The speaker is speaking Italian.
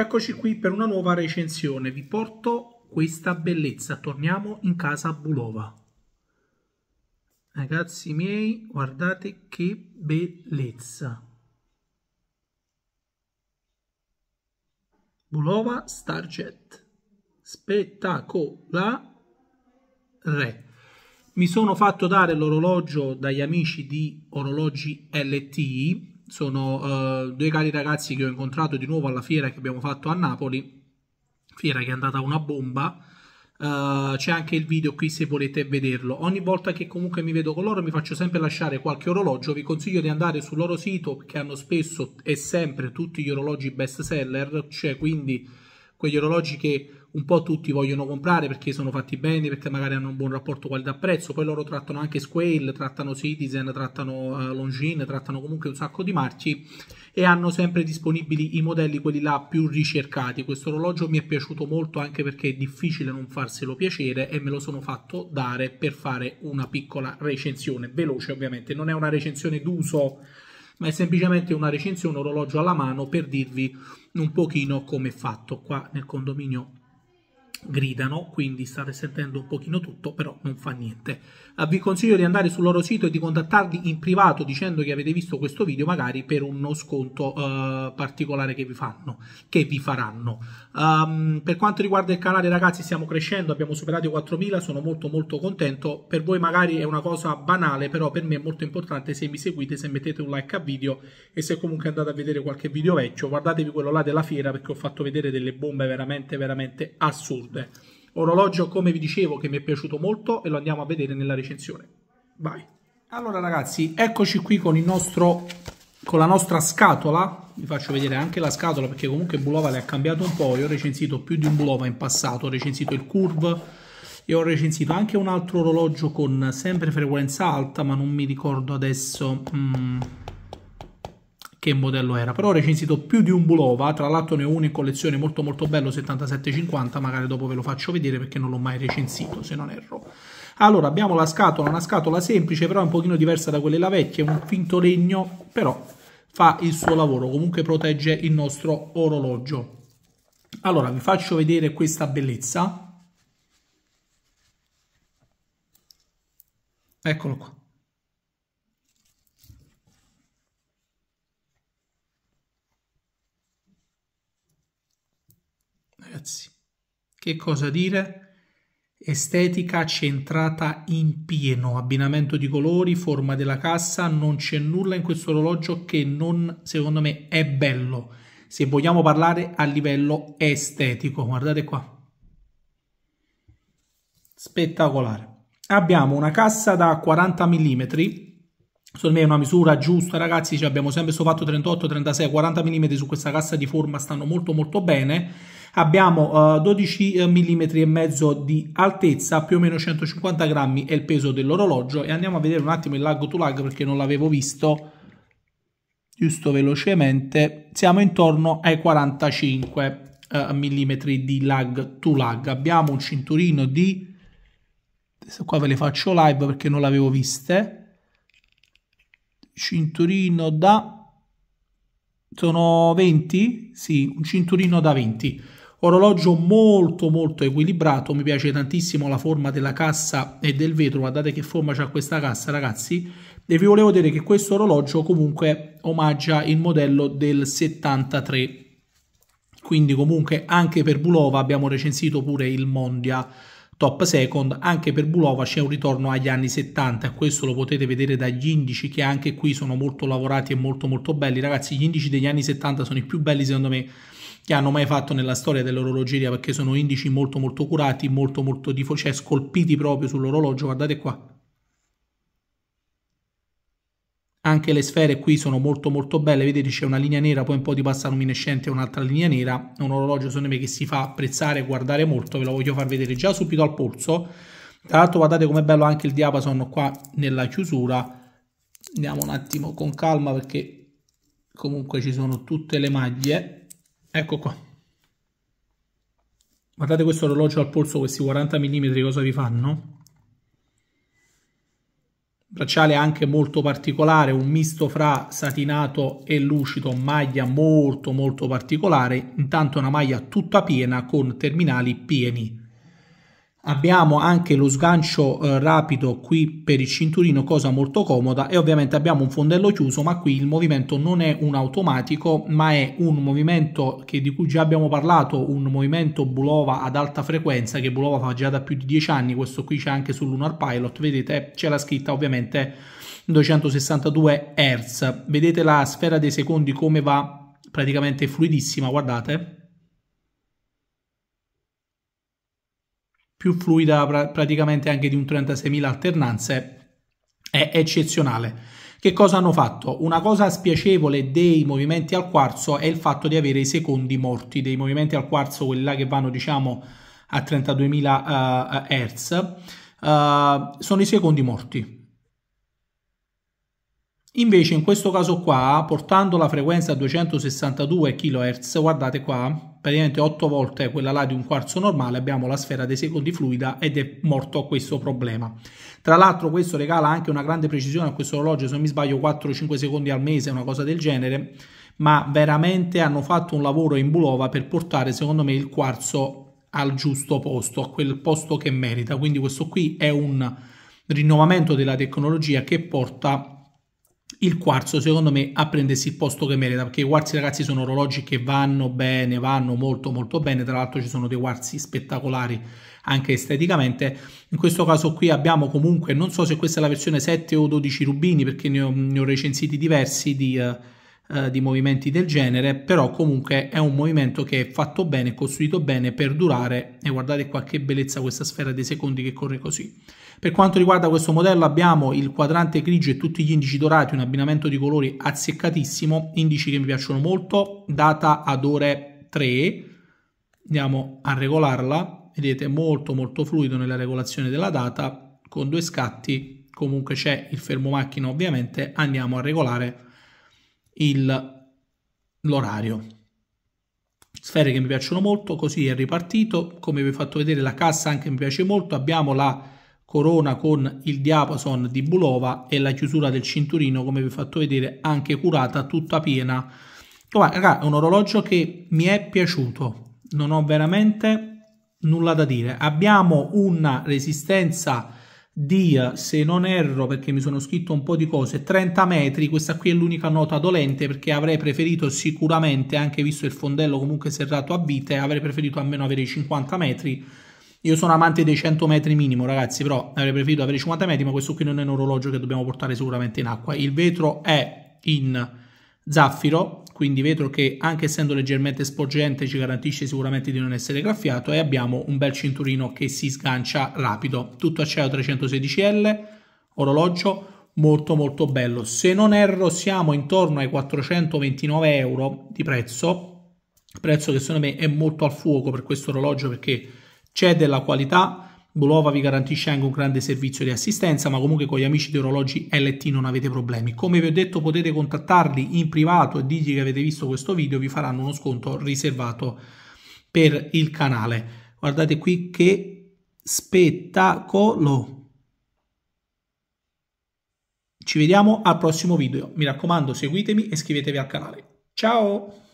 Eccoci qui per una nuova recensione. Vi porto questa bellezza. Torniamo in casa Bulova. Ragazzi miei, guardate che bellezza. Bulova Starjet. Spettacolare. Mi sono fatto dare l'orologio dagli amici di Orologi LT sono uh, due cari ragazzi che ho incontrato di nuovo alla fiera che abbiamo fatto a Napoli, fiera che è andata una bomba. Uh, c'è anche il video qui se volete vederlo. Ogni volta che comunque mi vedo con loro mi faccio sempre lasciare qualche orologio. Vi consiglio di andare sul loro sito che hanno spesso e sempre tutti gli orologi best seller, cioè quindi quegli orologi che un po' tutti vogliono comprare perché sono fatti bene, perché magari hanno un buon rapporto qualità-prezzo, poi loro trattano anche Squale, trattano Citizen, trattano uh, Longines, trattano comunque un sacco di marchi e hanno sempre disponibili i modelli, quelli là più ricercati. Questo orologio mi è piaciuto molto anche perché è difficile non farselo piacere e me lo sono fatto dare per fare una piccola recensione, veloce ovviamente, non è una recensione d'uso ma è semplicemente una recensione orologio alla mano per dirvi un pochino come è fatto qua nel condominio gridano, quindi state sentendo un pochino tutto, però non fa niente. Ah, vi consiglio di andare sul loro sito e di contattarli in privato dicendo che avete visto questo video, magari per uno sconto uh, particolare che vi fanno, che vi faranno. Um, per quanto riguarda il canale, ragazzi, stiamo crescendo, abbiamo superato i 4.000, sono molto molto contento. Per voi magari è una cosa banale, però per me è molto importante se mi seguite, se mettete un like a video e se comunque andate a vedere qualche video vecchio, guardatevi quello là della fiera perché ho fatto vedere delle bombe veramente veramente assurde assurde. Orologio, come vi dicevo, che mi è piaciuto molto e lo andiamo a vedere nella recensione. Vai. Allora ragazzi, eccoci qui con il nostro con la nostra scatola, vi faccio vedere anche la scatola perché comunque Bulova le ha cambiato un po', io ho recensito più di un Bulova in passato, ho recensito il Curve e ho recensito anche un altro orologio con sempre frequenza alta ma non mi ricordo adesso... Mm che modello era, però ho recensito più di un Bulova, tra l'altro ne ho uno in collezione molto molto bello 7750, magari dopo ve lo faccio vedere perché non l'ho mai recensito se non erro. Allora abbiamo la scatola, una scatola semplice però un pochino diversa da quelle quella vecchia, un finto legno, però fa il suo lavoro, comunque protegge il nostro orologio. Allora vi faccio vedere questa bellezza. Eccolo qua. diversi. Che cosa dire? Estetica centrata in pieno, abbinamento di colori, forma della cassa, non c'è nulla in questo orologio che non, secondo me, è bello. Se vogliamo parlare a livello estetico, guardate qua. Spettacolare. Abbiamo una cassa da 40 mm, secondo me è una misura giusta ragazzi, cioè abbiamo sempre fatto 38, 36, 40 mm su questa cassa di forma, stanno molto molto bene abbiamo uh, 12 mm e mezzo di altezza più o meno 150 grammi è il peso dell'orologio e andiamo a vedere un attimo il lag to lag perché non l'avevo visto giusto velocemente siamo intorno ai 45 uh, mm di lag to lag abbiamo un cinturino di adesso qua ve le faccio live perché non l'avevo viste cinturino da sono 20? Sì, un cinturino da 20. Orologio molto molto equilibrato, mi piace tantissimo la forma della cassa e del vetro, guardate che forma c'ha questa cassa ragazzi. E vi volevo dire che questo orologio comunque omaggia il modello del 73. Quindi comunque anche per Bulova abbiamo recensito pure il Mondia top second, anche per Bulova c'è un ritorno agli anni 70, questo lo potete vedere dagli indici che anche qui sono molto lavorati e molto molto belli, ragazzi gli indici degli anni 70 sono i più belli secondo me che hanno mai fatto nella storia dell'orologeria perché sono indici molto molto curati, molto molto di cioè scolpiti proprio sull'orologio, guardate qua. Anche le sfere qui sono molto molto belle, vedete c'è una linea nera, poi un po' di pasta luminescente e un'altra linea nera. È un orologio secondo me che si fa apprezzare e guardare molto, ve lo voglio far vedere già subito al polso. Tra l'altro guardate com'è bello anche il diapason qua nella chiusura. Andiamo un attimo con calma perché comunque ci sono tutte le maglie Ecco qua. Guardate questo orologio al polso, questi 40 mm cosa vi fanno? Bracciale anche molto particolare, un misto fra satinato e lucido, maglia molto molto particolare, intanto una maglia tutta piena con terminali pieni abbiamo anche lo sgancio eh, rapido qui per il cinturino cosa molto comoda e ovviamente abbiamo un fondello chiuso ma qui il movimento non è un automatico ma è un movimento che, di cui già abbiamo parlato un movimento Bulova ad alta frequenza che Bulova fa già da più di 10 anni questo qui c'è anche sul Lunar Pilot vedete c'è la scritta ovviamente 262 Hz vedete la sfera dei secondi come va praticamente fluidissima guardate più fluida pra- praticamente anche di un 36.000 alternanze, è eccezionale. Che cosa hanno fatto? Una cosa spiacevole dei movimenti al quarzo è il fatto di avere i secondi morti dei movimenti al quarzo, quelli là che vanno diciamo a 32.000 uh, Hz, uh, sono i secondi morti. Invece in questo caso qua, portando la frequenza a 262 kHz, guardate qua, praticamente 8 volte quella là di un quarzo normale, abbiamo la sfera dei secondi fluida ed è morto questo problema. Tra l'altro questo regala anche una grande precisione a questo orologio, se non mi sbaglio 4-5 secondi al mese, una cosa del genere, ma veramente hanno fatto un lavoro in Bulova per portare secondo me il quarzo al giusto posto, a quel posto che merita. Quindi questo qui è un rinnovamento della tecnologia che porta il quarzo secondo me a prendersi il posto che merita perché i quarzi ragazzi sono orologi che vanno bene vanno molto molto bene tra l'altro ci sono dei quarzi spettacolari anche esteticamente in questo caso qui abbiamo comunque non so se questa è la versione 7 o 12 rubini perché ne ho, ne ho recensiti diversi di, uh, di movimenti del genere però comunque è un movimento che è fatto bene costruito bene per durare e guardate qua che bellezza questa sfera dei secondi che corre così per quanto riguarda questo modello abbiamo il quadrante grigio e tutti gli indici dorati, un abbinamento di colori azzeccatissimo, indici che mi piacciono molto, data ad ore 3, andiamo a regolarla, vedete molto molto fluido nella regolazione della data, con due scatti, comunque c'è il fermo macchina ovviamente, andiamo a regolare l'orario. Sfere che mi piacciono molto, così è ripartito, come vi ho fatto vedere la cassa anche mi piace molto, abbiamo la corona con il diapason di Bulova e la chiusura del cinturino come vi ho fatto vedere anche curata tutta piena Guarda, raga, è un orologio che mi è piaciuto non ho veramente nulla da dire abbiamo una resistenza di se non erro perché mi sono scritto un po' di cose 30 metri questa qui è l'unica nota dolente perché avrei preferito sicuramente anche visto il fondello comunque serrato a vite avrei preferito almeno avere i 50 metri io sono amante dei 100 metri minimo, ragazzi, però avrei preferito avere 50 metri, ma questo qui non è un orologio che dobbiamo portare sicuramente in acqua. Il vetro è in zaffiro, quindi vetro che anche essendo leggermente sporgente ci garantisce sicuramente di non essere graffiato e abbiamo un bel cinturino che si sgancia rapido. Tutto acciaio 316L, orologio molto molto bello. Se non erro siamo intorno ai 429 euro di prezzo, prezzo che secondo me è molto al fuoco per questo orologio perché c'è della qualità, Bulova vi garantisce anche un grande servizio di assistenza, ma comunque con gli amici di orologi LT non avete problemi. Come vi ho detto potete contattarli in privato e dirgli che avete visto questo video, vi faranno uno sconto riservato per il canale. Guardate qui che spettacolo! Ci vediamo al prossimo video, mi raccomando seguitemi e iscrivetevi al canale. Ciao!